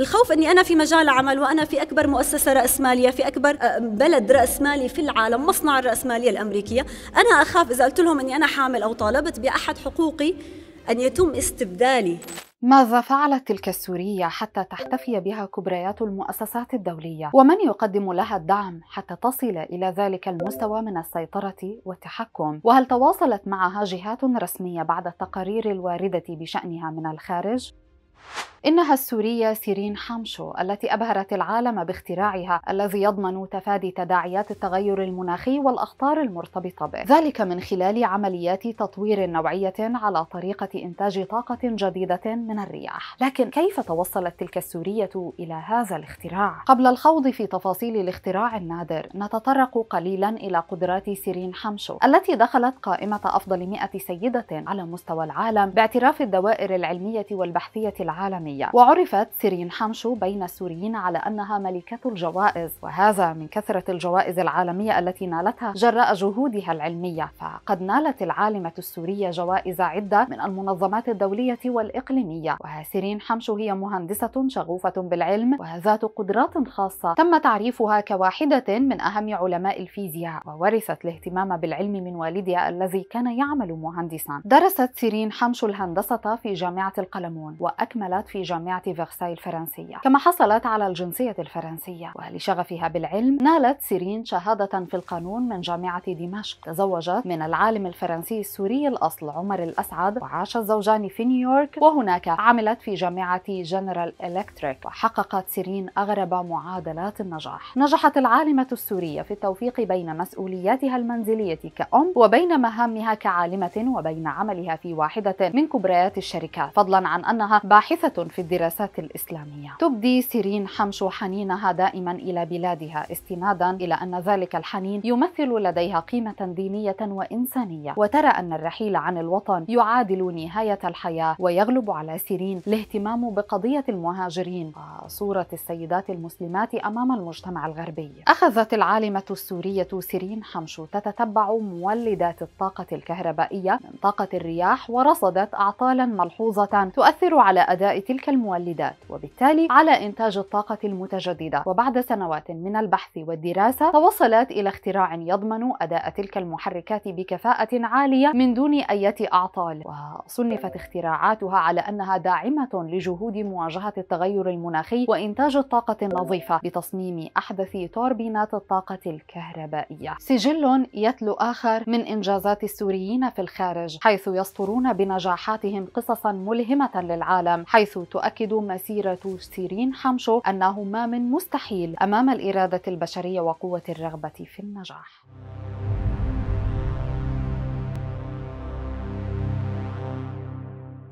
الخوف اني انا في مجال عمل وانا في اكبر مؤسسه راسماليه في اكبر آه، بلد راسمالي في العالم مصنع الراسماليه الامريكيه انا اخاف اذا قلت لهم اني انا حامل او طالبت باحد حقوقي ان يتم استبدالي ماذا فعلت تلك السورية حتى تحتفي بها كبريات المؤسسات الدولية؟ ومن يقدم لها الدعم حتى تصل إلى ذلك المستوى من السيطرة والتحكم؟ وهل تواصلت معها جهات رسمية بعد التقارير الواردة بشأنها من الخارج؟ إنها السورية سيرين حامشو التي أبهرت العالم باختراعها الذي يضمن تفادي تداعيات التغير المناخي والأخطار المرتبطة به ذلك من خلال عمليات تطوير نوعية على طريقة إنتاج طاقة جديدة من الرياح لكن كيف توصلت تلك السورية إلى هذا الاختراع؟ قبل الخوض في تفاصيل الاختراع النادر نتطرق قليلا إلى قدرات سيرين حامشو التي دخلت قائمة أفضل 100 سيدة على مستوى العالم باعتراف الدوائر العلمية والبحثية العالمية وعرفت سيرين حمشو بين السوريين على أنها ملكة الجوائز وهذا من كثرة الجوائز العالمية التي نالتها جراء جهودها العلمية فقد نالت العالمة السورية جوائز عدة من المنظمات الدولية والإقليمية وسيرين حمشو هي مهندسة شغوفة بالعلم وذات قدرات خاصة تم تعريفها كواحدة من أهم علماء الفيزياء وورثت الاهتمام بالعلم من والدها الذي كان يعمل مهندسا درست سيرين حمشو الهندسة في جامعة القلمون وأكمل استكملت في جامعة فرساي الفرنسية كما حصلت على الجنسية الفرنسية ولشغفها بالعلم نالت سيرين شهادة في القانون من جامعة دمشق تزوجت من العالم الفرنسي السوري الأصل عمر الأسعد وعاش الزوجان في نيويورك وهناك عملت في جامعة جنرال إلكتريك وحققت سيرين أغرب معادلات النجاح نجحت العالمة السورية في التوفيق بين مسؤولياتها المنزلية كأم وبين مهامها كعالمة وبين عملها في واحدة من كبريات الشركات فضلا عن أنها باحثة باحثة في الدراسات الإسلامية تبدي سيرين حمشو حنينها دائما إلى بلادها استنادا إلى أن ذلك الحنين يمثل لديها قيمة دينية وإنسانية وترى أن الرحيل عن الوطن يعادل نهاية الحياة ويغلب على سيرين الاهتمام بقضية المهاجرين وصورة السيدات المسلمات أمام المجتمع الغربي أخذت العالمة السورية سيرين حمشو تتتبع مولدات الطاقة الكهربائية من طاقة الرياح ورصدت أعطالا ملحوظة تؤثر على أداء تلك المولدات وبالتالي على إنتاج الطاقة المتجددة وبعد سنوات من البحث والدراسة توصلت إلى اختراع يضمن أداء تلك المحركات بكفاءة عالية من دون أي أعطال وصنفت اختراعاتها على أنها داعمة لجهود مواجهة التغير المناخي وإنتاج الطاقة النظيفة بتصميم أحدث توربينات الطاقة الكهربائية سجل يتلو آخر من إنجازات السوريين في الخارج حيث يسطرون بنجاحاتهم قصصا ملهمة للعالم العالم حيث تؤكد مسيرة سيرين حمشو أنه ما من مستحيل أمام الإرادة البشرية وقوة الرغبة في النجاح